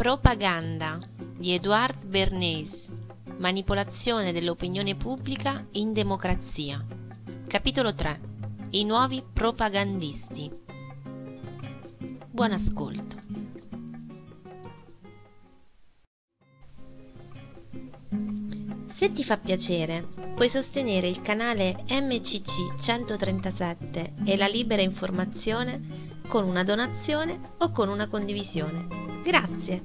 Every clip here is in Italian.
Propaganda di Edouard Bernays. Manipolazione dell'opinione pubblica in democrazia. Capitolo 3. I nuovi propagandisti. Buon ascolto. Se ti fa piacere, puoi sostenere il canale MCC 137 e la libera informazione con una donazione o con una condivisione Grazie!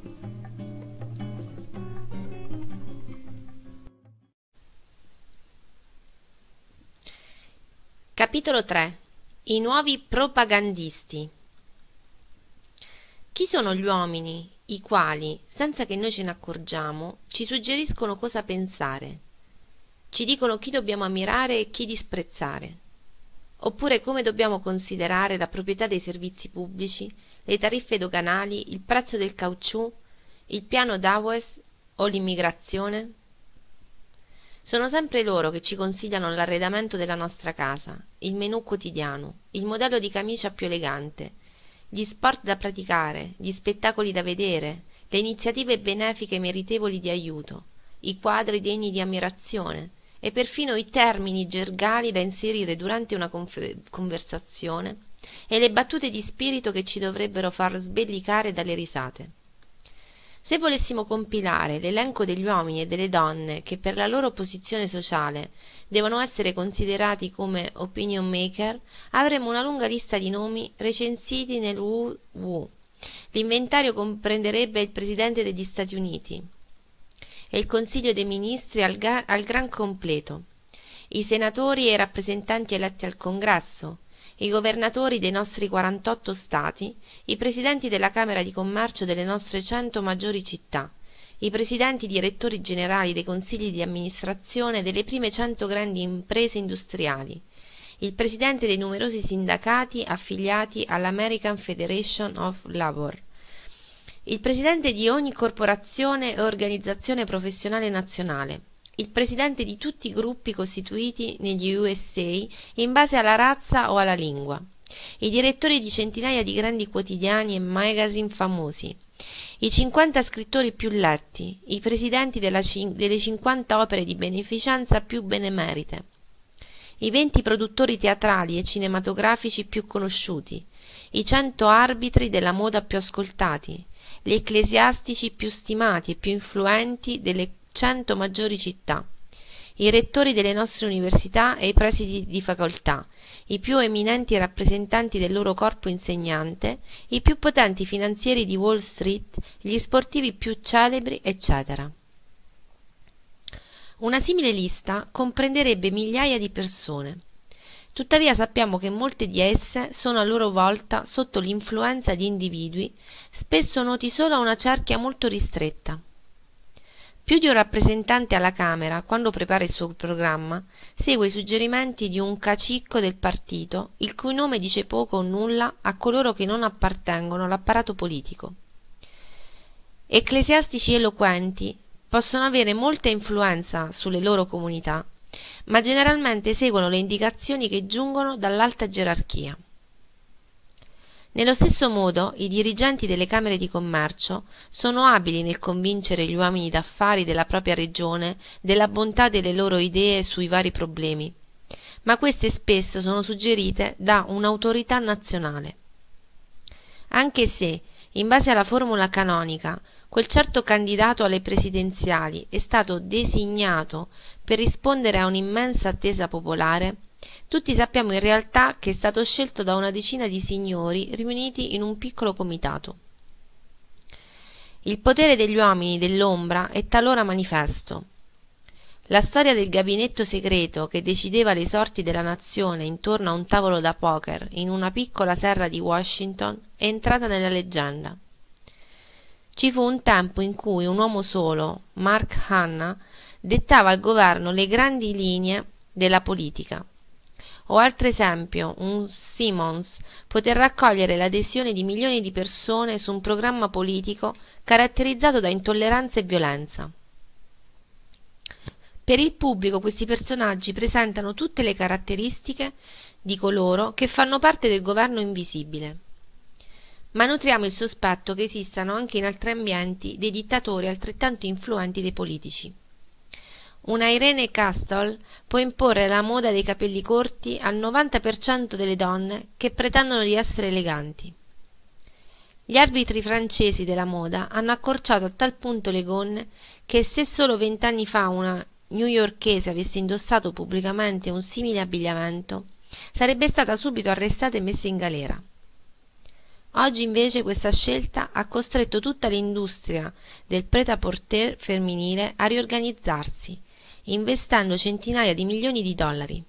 Capitolo 3 I nuovi propagandisti Chi sono gli uomini, i quali, senza che noi ce ne accorgiamo, ci suggeriscono cosa pensare? Ci dicono chi dobbiamo ammirare e chi disprezzare? Oppure come dobbiamo considerare la proprietà dei servizi pubblici le tariffe doganali, il prezzo del caucciù, il piano Dawes o l'immigrazione? Sono sempre loro che ci consigliano l'arredamento della nostra casa, il menù quotidiano, il modello di camicia più elegante, gli sport da praticare, gli spettacoli da vedere, le iniziative benefiche meritevoli di aiuto, i quadri degni di ammirazione e perfino i termini gergali da inserire durante una conversazione e le battute di spirito che ci dovrebbero far sbellicare dalle risate. Se volessimo compilare l'elenco degli uomini e delle donne che per la loro posizione sociale devono essere considerati come opinion maker, avremmo una lunga lista di nomi recensiti nel WU. L'inventario comprenderebbe il Presidente degli Stati Uniti e il Consiglio dei Ministri al, al gran completo, i senatori e i rappresentanti eletti al Congresso, i governatori dei nostri 48 stati, i presidenti della Camera di Commercio delle nostre 100 maggiori città, i presidenti direttori generali dei consigli di amministrazione delle prime 100 grandi imprese industriali, il presidente dei numerosi sindacati affiliati all'American Federation of Labor, il presidente di ogni corporazione e organizzazione professionale nazionale, il presidente di tutti i gruppi costituiti negli USA in base alla razza o alla lingua, i direttori di centinaia di grandi quotidiani e magazine famosi, i 50 scrittori più letti, i presidenti cin delle 50 opere di beneficenza più benemerite, i 20 produttori teatrali e cinematografici più conosciuti, i 100 arbitri della moda più ascoltati, gli ecclesiastici più stimati e più influenti delle 100 maggiori città, i rettori delle nostre università e i presidi di facoltà, i più eminenti rappresentanti del loro corpo insegnante, i più potenti finanzieri di Wall Street, gli sportivi più celebri, eccetera. Una simile lista comprenderebbe migliaia di persone. Tuttavia sappiamo che molte di esse sono a loro volta sotto l'influenza di individui, spesso noti solo a una cerchia molto ristretta. Più di un rappresentante alla Camera, quando prepara il suo programma, segue i suggerimenti di un cacicco del partito, il cui nome dice poco o nulla a coloro che non appartengono all'apparato politico. Ecclesiastici eloquenti possono avere molta influenza sulle loro comunità, ma generalmente seguono le indicazioni che giungono dall'alta gerarchia. Nello stesso modo i dirigenti delle Camere di commercio sono abili nel convincere gli uomini d'affari della propria regione della bontà delle loro idee sui vari problemi, ma queste spesso sono suggerite da un'autorità nazionale. Anche se, in base alla formula canonica, quel certo candidato alle presidenziali è stato designato per rispondere a un'immensa attesa popolare, tutti sappiamo in realtà che è stato scelto da una decina di signori riuniti in un piccolo comitato. Il potere degli uomini dell'ombra è talora manifesto. La storia del gabinetto segreto che decideva le sorti della nazione intorno a un tavolo da poker in una piccola serra di Washington è entrata nella leggenda. Ci fu un tempo in cui un uomo solo, Mark Hanna, dettava al governo le grandi linee della politica o altro esempio, un Simons, poter raccogliere l'adesione di milioni di persone su un programma politico caratterizzato da intolleranza e violenza. Per il pubblico questi personaggi presentano tutte le caratteristiche di coloro che fanno parte del governo invisibile. Ma nutriamo il sospetto che esistano anche in altri ambienti dei dittatori altrettanto influenti dei politici. Una Irene Castle può imporre la moda dei capelli corti al 90% delle donne che pretendono di essere eleganti. Gli arbitri francesi della moda hanno accorciato a tal punto le gonne che se solo vent'anni fa una newyorkese avesse indossato pubblicamente un simile abbigliamento, sarebbe stata subito arrestata e messa in galera. Oggi invece questa scelta ha costretto tutta l'industria del pret à porter femminile a riorganizzarsi investendo centinaia di milioni di dollari.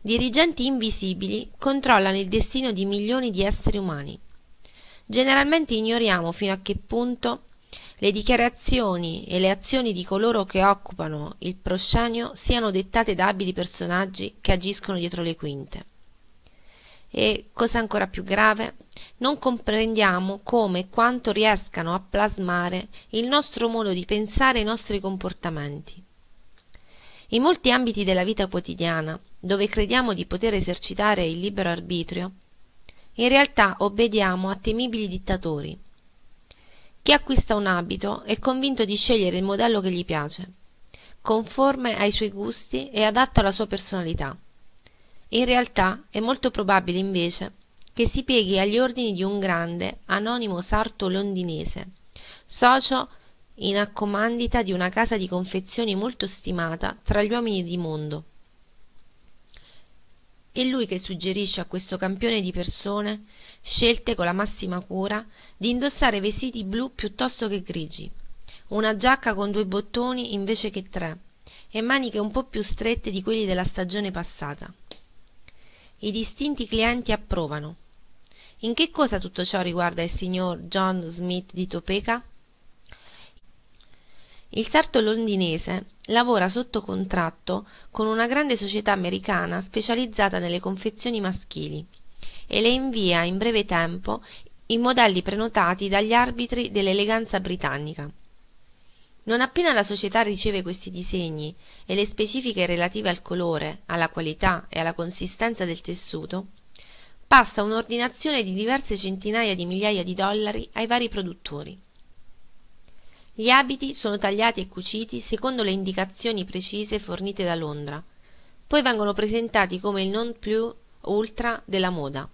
Dirigenti invisibili controllano il destino di milioni di esseri umani. Generalmente ignoriamo fino a che punto le dichiarazioni e le azioni di coloro che occupano il proscenio siano dettate da abili personaggi che agiscono dietro le quinte. E, cosa ancora più grave, non comprendiamo come e quanto riescano a plasmare il nostro modo di pensare e i nostri comportamenti. In molti ambiti della vita quotidiana, dove crediamo di poter esercitare il libero arbitrio, in realtà obbediamo a temibili dittatori. Chi acquista un abito è convinto di scegliere il modello che gli piace, conforme ai suoi gusti e adatto alla sua personalità. In realtà è molto probabile invece che si pieghi agli ordini di un grande, anonimo sarto londinese, socio in accomandita di una casa di confezioni molto stimata tra gli uomini di mondo. È lui che suggerisce a questo campione di persone, scelte con la massima cura, di indossare vestiti blu piuttosto che grigi, una giacca con due bottoni invece che tre, e maniche un po più strette di quelli della stagione passata. I distinti clienti approvano. In che cosa tutto ciò riguarda il signor John Smith di Topeka? Il sarto londinese lavora sotto contratto con una grande società americana specializzata nelle confezioni maschili e le invia in breve tempo i modelli prenotati dagli arbitri dell'eleganza britannica. Non appena la società riceve questi disegni e le specifiche relative al colore, alla qualità e alla consistenza del tessuto, passa un'ordinazione di diverse centinaia di migliaia di dollari ai vari produttori. Gli abiti sono tagliati e cuciti secondo le indicazioni precise fornite da Londra. Poi vengono presentati come il non plus ultra della moda.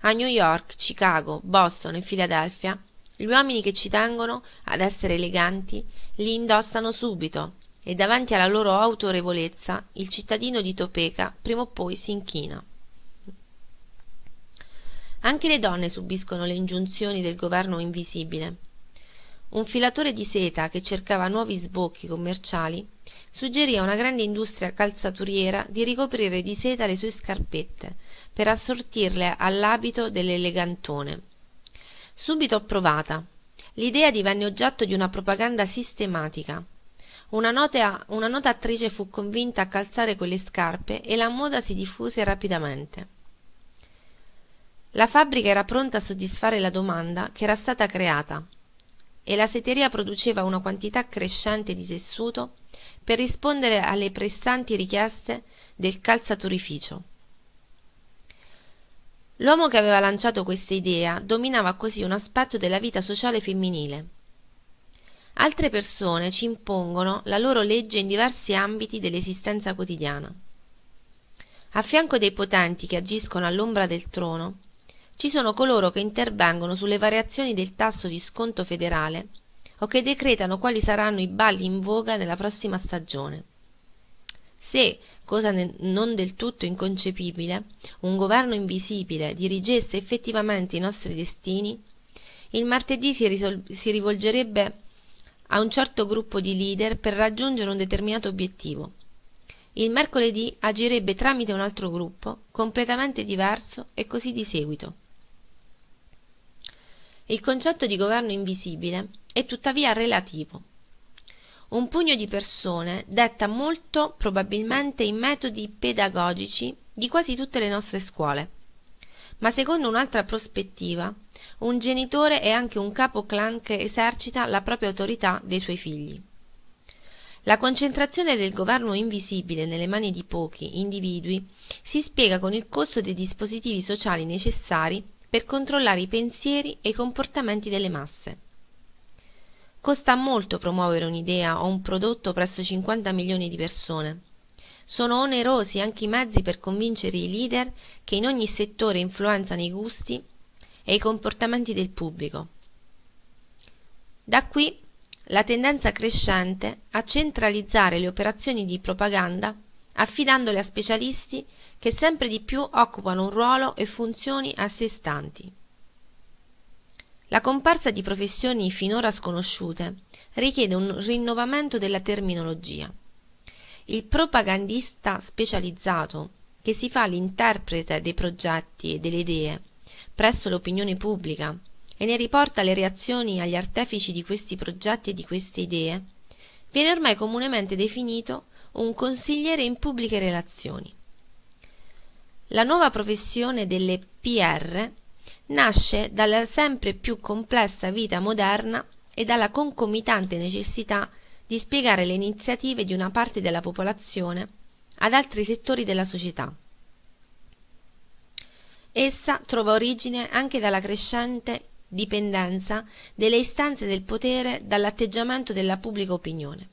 A New York, Chicago, Boston e Filadelfia, gli uomini che ci tengono ad essere eleganti li indossano subito e davanti alla loro autorevolezza il cittadino di Topeka prima o poi si inchina. Anche le donne subiscono le ingiunzioni del governo invisibile. Un filatore di seta che cercava nuovi sbocchi commerciali suggerì a una grande industria calzaturiera di ricoprire di seta le sue scarpette per assortirle all'abito dell'elegantone. Subito approvata, l'idea divenne oggetto di una propaganda sistematica. Una, notea, una nota attrice fu convinta a calzare quelle scarpe e la moda si diffuse rapidamente. La fabbrica era pronta a soddisfare la domanda che era stata creata e la seteria produceva una quantità crescente di tessuto per rispondere alle pressanti richieste del calzaturificio. L'uomo che aveva lanciato questa idea dominava così un aspetto della vita sociale femminile. Altre persone ci impongono la loro legge in diversi ambiti dell'esistenza quotidiana. A fianco dei potenti che agiscono all'ombra del trono, ci sono coloro che intervengono sulle variazioni del tasso di sconto federale o che decretano quali saranno i balli in voga nella prossima stagione. Se, cosa non del tutto inconcepibile, un governo invisibile dirigesse effettivamente i nostri destini, il martedì si, si rivolgerebbe a un certo gruppo di leader per raggiungere un determinato obiettivo. Il mercoledì agirebbe tramite un altro gruppo, completamente diverso, e così di seguito. Il concetto di governo invisibile è tuttavia relativo. Un pugno di persone detta molto probabilmente i metodi pedagogici di quasi tutte le nostre scuole. Ma secondo un'altra prospettiva, un genitore è anche un capo clan che esercita la propria autorità dei suoi figli. La concentrazione del governo invisibile nelle mani di pochi individui si spiega con il costo dei dispositivi sociali necessari per controllare i pensieri e i comportamenti delle masse. Costa molto promuovere un'idea o un prodotto presso 50 milioni di persone. Sono onerosi anche i mezzi per convincere i leader che in ogni settore influenzano i gusti e i comportamenti del pubblico. Da qui la tendenza crescente a centralizzare le operazioni di propaganda affidandole a specialisti che sempre di più occupano un ruolo e funzioni a sé stanti. La comparsa di professioni finora sconosciute richiede un rinnovamento della terminologia. Il propagandista specializzato, che si fa l'interprete dei progetti e delle idee presso l'opinione pubblica e ne riporta le reazioni agli artefici di questi progetti e di queste idee, viene ormai comunemente definito un consigliere in pubbliche relazioni. La nuova professione delle PR nasce dalla sempre più complessa vita moderna e dalla concomitante necessità di spiegare le iniziative di una parte della popolazione ad altri settori della società. Essa trova origine anche dalla crescente dipendenza delle istanze del potere dall'atteggiamento della pubblica opinione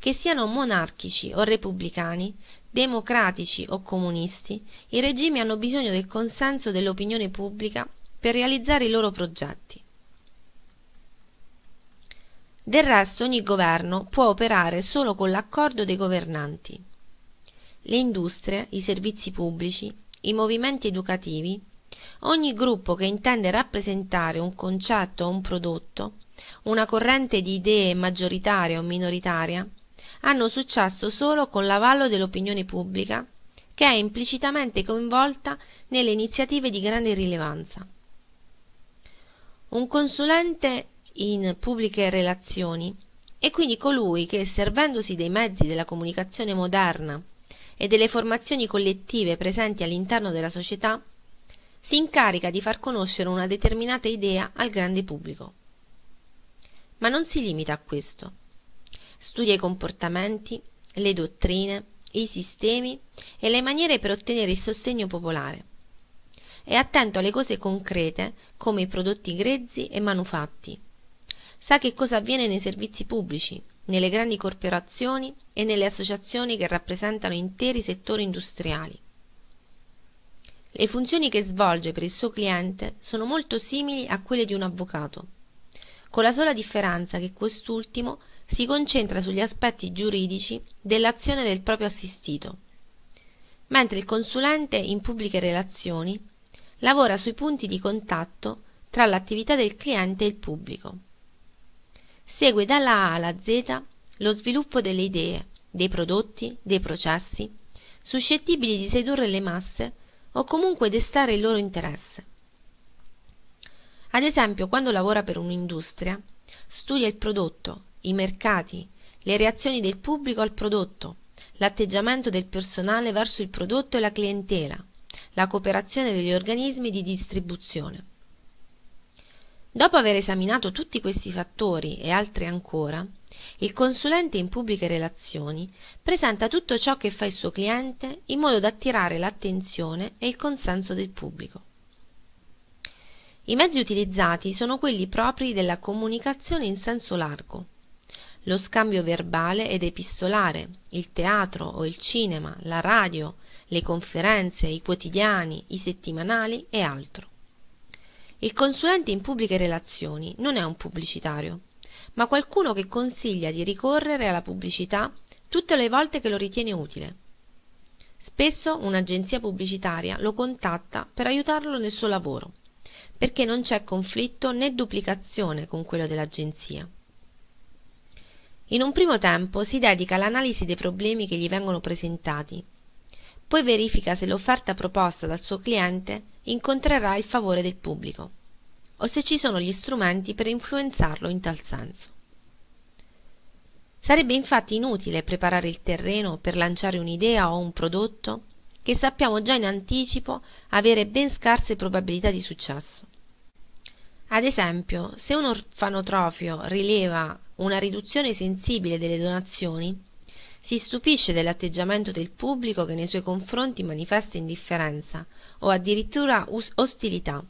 che siano monarchici o repubblicani, democratici o comunisti, i regimi hanno bisogno del consenso dell'opinione pubblica per realizzare i loro progetti. Del resto ogni governo può operare solo con l'accordo dei governanti. Le industrie, i servizi pubblici, i movimenti educativi, ogni gruppo che intende rappresentare un concetto o un prodotto, una corrente di idee maggioritaria o minoritaria, hanno successo solo con l'avallo dell'opinione pubblica, che è implicitamente coinvolta nelle iniziative di grande rilevanza. Un consulente in pubbliche relazioni è quindi colui che, servendosi dei mezzi della comunicazione moderna e delle formazioni collettive presenti all'interno della società, si incarica di far conoscere una determinata idea al grande pubblico. Ma non si limita a questo studia i comportamenti, le dottrine, i sistemi e le maniere per ottenere il sostegno popolare. È attento alle cose concrete come i prodotti grezzi e manufatti. Sa che cosa avviene nei servizi pubblici, nelle grandi corporazioni e nelle associazioni che rappresentano interi settori industriali. Le funzioni che svolge per il suo cliente sono molto simili a quelle di un avvocato, con la sola differenza che quest'ultimo si concentra sugli aspetti giuridici dell'azione del proprio assistito, mentre il consulente in pubbliche relazioni lavora sui punti di contatto tra l'attività del cliente e il pubblico. Segue dalla A alla Z lo sviluppo delle idee, dei prodotti, dei processi, suscettibili di sedurre le masse o comunque destare il loro interesse. Ad esempio, quando lavora per un'industria, studia il prodotto, i mercati, le reazioni del pubblico al prodotto, l'atteggiamento del personale verso il prodotto e la clientela, la cooperazione degli organismi di distribuzione. Dopo aver esaminato tutti questi fattori e altri ancora, il consulente in pubbliche relazioni presenta tutto ciò che fa il suo cliente in modo da attirare l'attenzione e il consenso del pubblico. I mezzi utilizzati sono quelli propri della comunicazione in senso largo lo scambio verbale ed epistolare, il teatro o il cinema, la radio, le conferenze, i quotidiani, i settimanali e altro. Il consulente in pubbliche relazioni non è un pubblicitario, ma qualcuno che consiglia di ricorrere alla pubblicità tutte le volte che lo ritiene utile. Spesso un'agenzia pubblicitaria lo contatta per aiutarlo nel suo lavoro, perché non c'è conflitto né duplicazione con quello dell'agenzia. In un primo tempo si dedica all'analisi dei problemi che gli vengono presentati, poi verifica se l'offerta proposta dal suo cliente incontrerà il favore del pubblico o se ci sono gli strumenti per influenzarlo in tal senso. Sarebbe infatti inutile preparare il terreno per lanciare un'idea o un prodotto che sappiamo già in anticipo avere ben scarse probabilità di successo. Ad esempio, se un orfanotrofio rileva una riduzione sensibile delle donazioni, si stupisce dell'atteggiamento del pubblico che nei suoi confronti manifesta indifferenza o addirittura ostilità.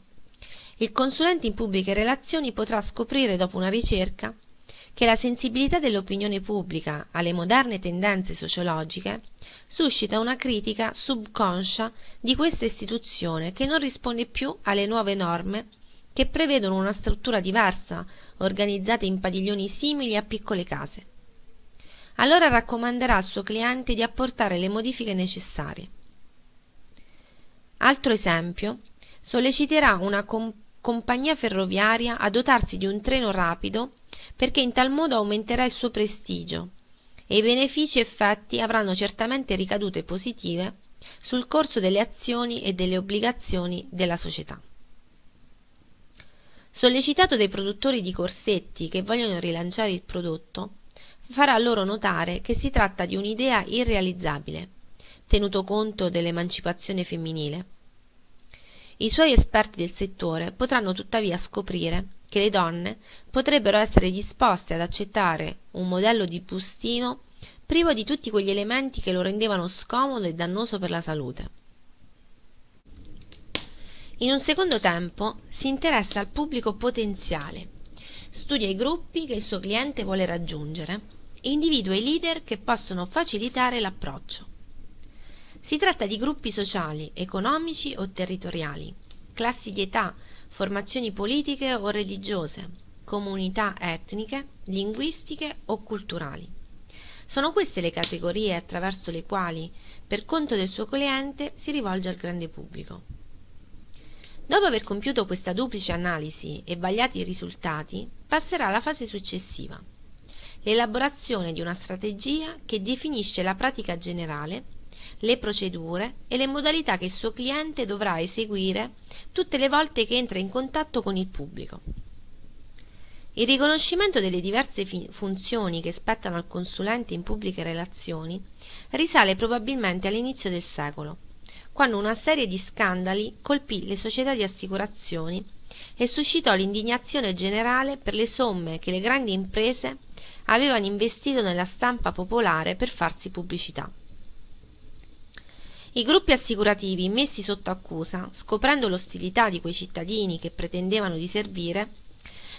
Il consulente in pubbliche relazioni potrà scoprire dopo una ricerca che la sensibilità dell'opinione pubblica alle moderne tendenze sociologiche suscita una critica subconscia di questa istituzione che non risponde più alle nuove norme che prevedono una struttura diversa, organizzate in padiglioni simili a piccole case. Allora raccomanderà al suo cliente di apportare le modifiche necessarie. Altro esempio, solleciterà una com compagnia ferroviaria a dotarsi di un treno rapido perché in tal modo aumenterà il suo prestigio e i benefici effetti avranno certamente ricadute positive sul corso delle azioni e delle obbligazioni della società sollecitato dai produttori di corsetti che vogliono rilanciare il prodotto, farà loro notare che si tratta di un'idea irrealizzabile, tenuto conto dell'emancipazione femminile. I suoi esperti del settore potranno tuttavia scoprire che le donne potrebbero essere disposte ad accettare un modello di bustino privo di tutti quegli elementi che lo rendevano scomodo e dannoso per la salute. In un secondo tempo si interessa al pubblico potenziale, studia i gruppi che il suo cliente vuole raggiungere e individua i leader che possono facilitare l'approccio. Si tratta di gruppi sociali, economici o territoriali, classi di età, formazioni politiche o religiose, comunità etniche, linguistiche o culturali. Sono queste le categorie attraverso le quali, per conto del suo cliente, si rivolge al grande pubblico. Dopo aver compiuto questa duplice analisi e vagliati i risultati, passerà alla fase successiva, l'elaborazione di una strategia che definisce la pratica generale, le procedure e le modalità che il suo cliente dovrà eseguire tutte le volte che entra in contatto con il pubblico. Il riconoscimento delle diverse funzioni che spettano al consulente in pubbliche relazioni risale probabilmente all'inizio del secolo quando una serie di scandali colpì le società di assicurazioni e suscitò l'indignazione generale per le somme che le grandi imprese avevano investito nella stampa popolare per farsi pubblicità. I gruppi assicurativi messi sotto accusa, scoprendo l'ostilità di quei cittadini che pretendevano di servire,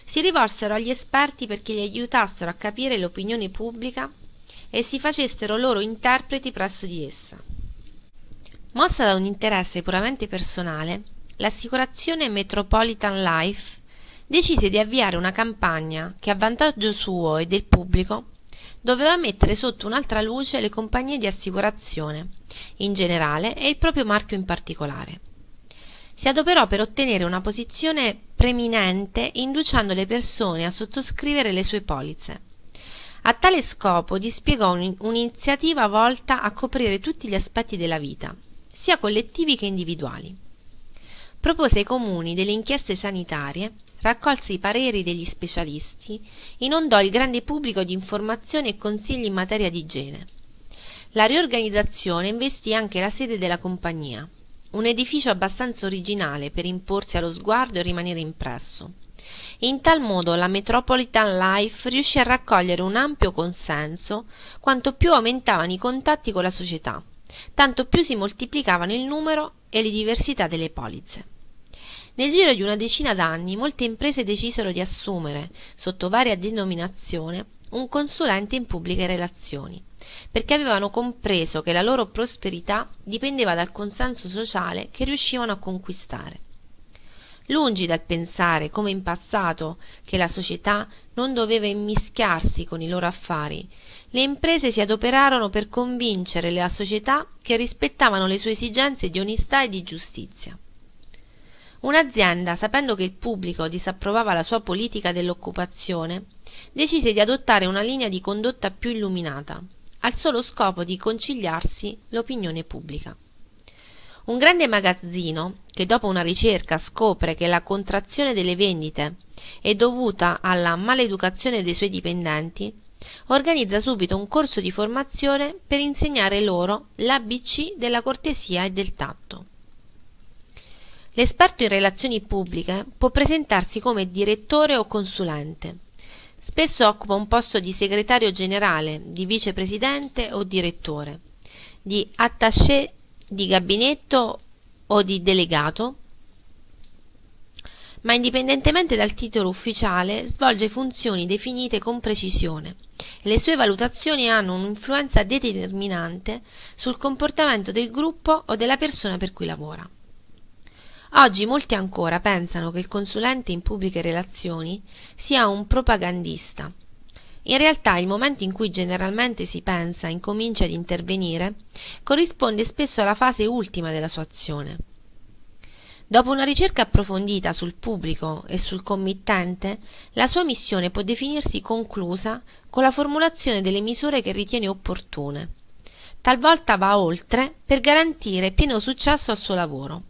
si rivolsero agli esperti perché li aiutassero a capire l'opinione pubblica e si facessero loro interpreti presso di essa. Mossa da un interesse puramente personale, l'assicurazione Metropolitan Life decise di avviare una campagna che a vantaggio suo e del pubblico doveva mettere sotto un'altra luce le compagnie di assicurazione in generale e il proprio marchio in particolare. Si adoperò per ottenere una posizione preminente inducendo le persone a sottoscrivere le sue polizze. A tale scopo dispiegò un'iniziativa volta a coprire tutti gli aspetti della vita, sia collettivi che individuali. Propose ai comuni delle inchieste sanitarie, raccolse i pareri degli specialisti, inondò il grande pubblico di informazioni e consigli in materia di igiene. La riorganizzazione investì anche la sede della compagnia, un edificio abbastanza originale per imporsi allo sguardo e rimanere impresso. In tal modo la Metropolitan Life riuscì a raccogliere un ampio consenso quanto più aumentavano i contatti con la società tanto più si moltiplicavano il numero e le diversità delle polizze. Nel giro di una decina d'anni molte imprese decisero di assumere, sotto varia denominazione, un consulente in pubbliche relazioni, perché avevano compreso che la loro prosperità dipendeva dal consenso sociale che riuscivano a conquistare. Lungi dal pensare, come in passato, che la società non doveva immischiarsi con i loro affari, le imprese si adoperarono per convincere la società che rispettavano le sue esigenze di onestà e di giustizia. Un'azienda, sapendo che il pubblico disapprovava la sua politica dell'occupazione, decise di adottare una linea di condotta più illuminata, al solo scopo di conciliarsi l'opinione pubblica. Un grande magazzino, che dopo una ricerca scopre che la contrazione delle vendite è dovuta alla maleducazione dei suoi dipendenti, Organizza subito un corso di formazione per insegnare loro l'ABC della cortesia e del tatto. L'esperto in relazioni pubbliche può presentarsi come direttore o consulente. Spesso occupa un posto di segretario generale, di vicepresidente o direttore, di attaché di gabinetto o di delegato, ma indipendentemente dal titolo ufficiale svolge funzioni definite con precisione le sue valutazioni hanno un'influenza determinante sul comportamento del gruppo o della persona per cui lavora. Oggi molti ancora pensano che il consulente in pubbliche relazioni sia un propagandista. In realtà il momento in cui generalmente si pensa e incomincia ad intervenire corrisponde spesso alla fase ultima della sua azione. Dopo una ricerca approfondita sul pubblico e sul committente, la sua missione può definirsi conclusa con la formulazione delle misure che ritiene opportune. Talvolta va oltre per garantire pieno successo al suo lavoro.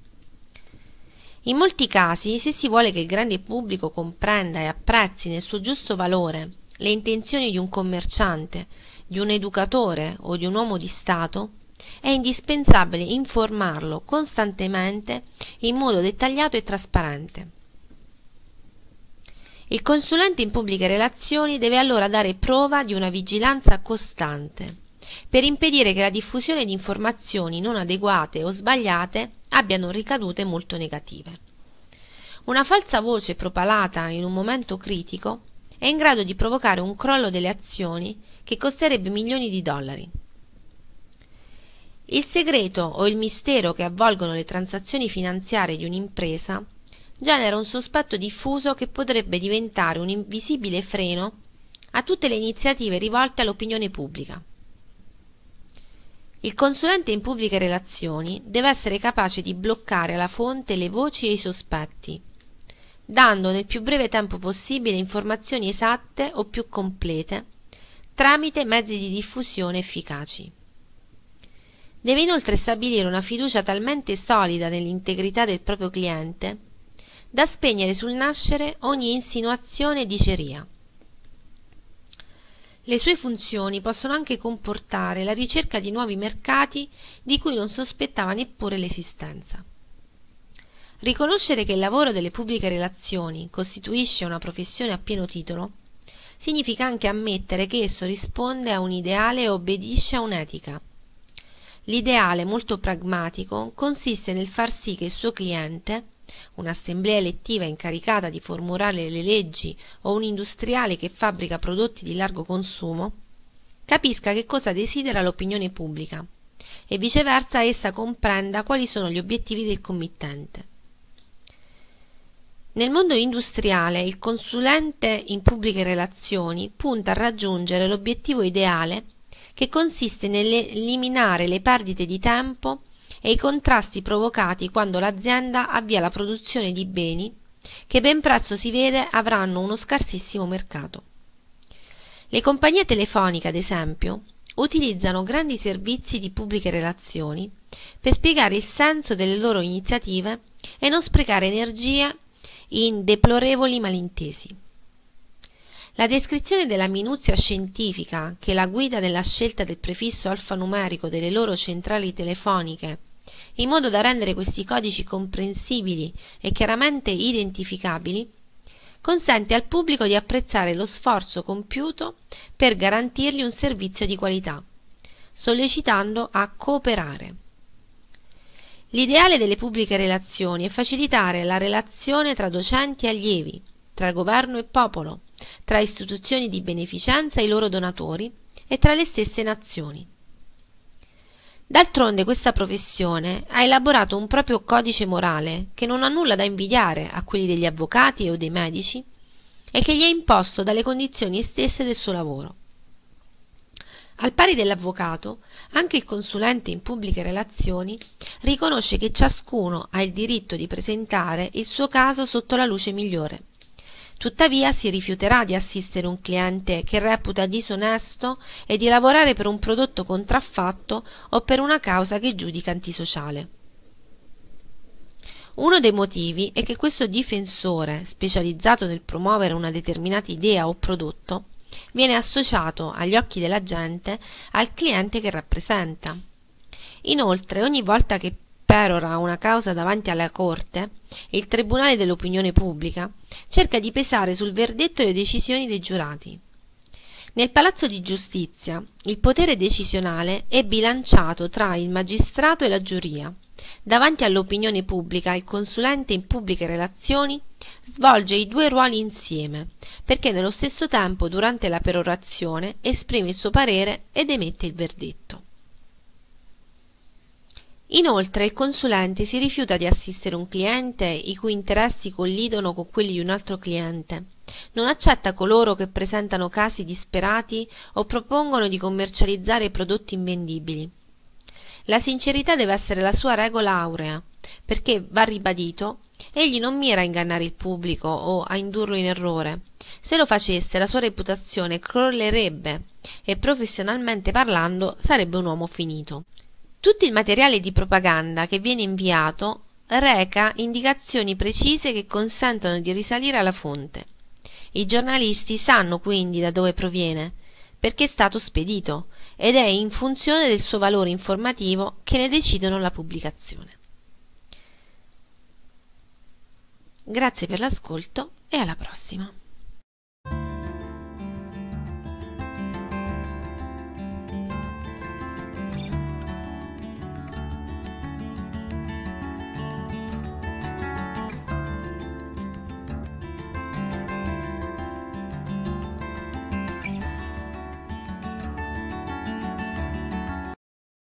In molti casi, se si vuole che il grande pubblico comprenda e apprezzi nel suo giusto valore le intenzioni di un commerciante, di un educatore o di un uomo di Stato, è indispensabile informarlo costantemente in modo dettagliato e trasparente. Il consulente in pubbliche relazioni deve allora dare prova di una vigilanza costante per impedire che la diffusione di informazioni non adeguate o sbagliate abbiano ricadute molto negative. Una falsa voce propalata in un momento critico è in grado di provocare un crollo delle azioni che costerebbe milioni di dollari. Il segreto o il mistero che avvolgono le transazioni finanziarie di un'impresa genera un sospetto diffuso che potrebbe diventare un invisibile freno a tutte le iniziative rivolte all'opinione pubblica. Il consulente in pubbliche relazioni deve essere capace di bloccare alla fonte le voci e i sospetti, dando nel più breve tempo possibile informazioni esatte o più complete tramite mezzi di diffusione efficaci. Deve inoltre stabilire una fiducia talmente solida nell'integrità del proprio cliente da spegnere sul nascere ogni insinuazione di ceria. Le sue funzioni possono anche comportare la ricerca di nuovi mercati di cui non sospettava neppure l'esistenza. Riconoscere che il lavoro delle pubbliche relazioni costituisce una professione a pieno titolo significa anche ammettere che esso risponde a un ideale e obbedisce a un'etica L'ideale molto pragmatico consiste nel far sì che il suo cliente, un'assemblea elettiva incaricata di formulare le leggi o un industriale che fabbrica prodotti di largo consumo, capisca che cosa desidera l'opinione pubblica e viceversa essa comprenda quali sono gli obiettivi del committente. Nel mondo industriale il consulente in pubbliche relazioni punta a raggiungere l'obiettivo ideale che consiste nell'eliminare le perdite di tempo e i contrasti provocati quando l'azienda avvia la produzione di beni che ben presto si vede avranno uno scarsissimo mercato. Le compagnie telefoniche, ad esempio, utilizzano grandi servizi di pubbliche relazioni per spiegare il senso delle loro iniziative e non sprecare energia in deplorevoli malintesi. La descrizione della minuzia scientifica che la guida nella scelta del prefisso alfanumerico delle loro centrali telefoniche, in modo da rendere questi codici comprensibili e chiaramente identificabili, consente al pubblico di apprezzare lo sforzo compiuto per garantirgli un servizio di qualità, sollecitando a cooperare. L'ideale delle pubbliche relazioni è facilitare la relazione tra docenti e allievi, tra governo e popolo, tra istituzioni di beneficenza e i loro donatori e tra le stesse nazioni. D'altronde questa professione ha elaborato un proprio codice morale che non ha nulla da invidiare a quelli degli avvocati o dei medici e che gli è imposto dalle condizioni stesse del suo lavoro. Al pari dell'avvocato, anche il consulente in pubbliche relazioni riconosce che ciascuno ha il diritto di presentare il suo caso sotto la luce migliore Tuttavia si rifiuterà di assistere un cliente che reputa disonesto e di lavorare per un prodotto contraffatto o per una causa che giudica antisociale. Uno dei motivi è che questo difensore, specializzato nel promuovere una determinata idea o prodotto, viene associato agli occhi della gente al cliente che rappresenta. Inoltre, ogni volta che perora una causa davanti alla Corte il Tribunale dell'opinione pubblica cerca di pesare sul verdetto le decisioni dei giurati. Nel Palazzo di Giustizia il potere decisionale è bilanciato tra il magistrato e la giuria. Davanti all'opinione pubblica il consulente in pubbliche relazioni svolge i due ruoli insieme, perché nello stesso tempo durante la perorazione esprime il suo parere ed emette il verdetto. Inoltre il consulente si rifiuta di assistere un cliente i cui interessi collidono con quelli di un altro cliente. Non accetta coloro che presentano casi disperati o propongono di commercializzare prodotti invendibili. La sincerità deve essere la sua regola aurea, perché va ribadito Egli non mira a ingannare il pubblico o a indurlo in errore. Se lo facesse la sua reputazione crollerebbe e professionalmente parlando sarebbe un uomo finito. Tutto il materiale di propaganda che viene inviato reca indicazioni precise che consentono di risalire alla fonte. I giornalisti sanno quindi da dove proviene, perché è stato spedito ed è in funzione del suo valore informativo che ne decidono la pubblicazione. Grazie per l'ascolto e alla prossima.